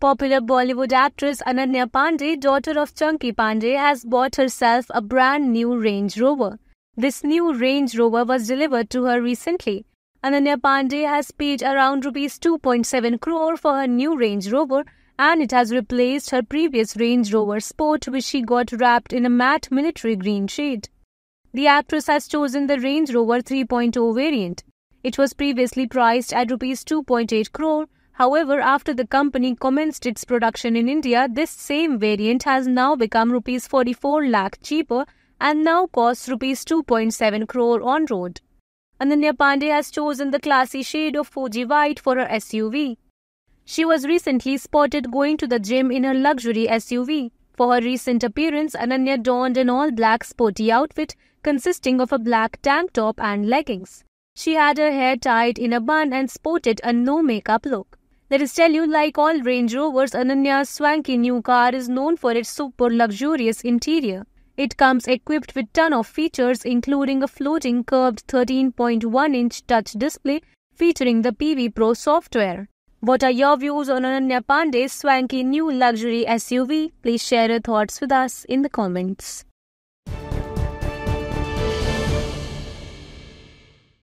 Popular Bollywood actress Ananya Pandey, daughter of Chunky Pandey, has bought herself a brand new Range Rover. This new Range Rover was delivered to her recently. Ananya Pandey has paid around rupees 2.7 crore for her new Range Rover and it has replaced her previous Range Rover Sport which she got wrapped in a matte military green shade. The actress has chosen the Range Rover 3.0 variant. It was previously priced at rupees 2.8 crore However, after the company commenced its production in India, this same variant has now become rupees 44 lakh cheaper and now costs rupees 2.7 crore on road. Ananya Pandey has chosen the classy shade of Fuji White for her SUV. She was recently spotted going to the gym in her luxury SUV. For her recent appearance, Ananya donned an all black sporty outfit consisting of a black tank top and leggings. She had her hair tied in a bun and sported a no makeup look. Let us tell you like all Range Rovers, Ananya's swanky new car is known for its super luxurious interior. It comes equipped with ton of features including a floating curved 13.1-inch touch display featuring the PV Pro software. What are your views on Ananya Pandey's swanky new luxury SUV? Please share your thoughts with us in the comments.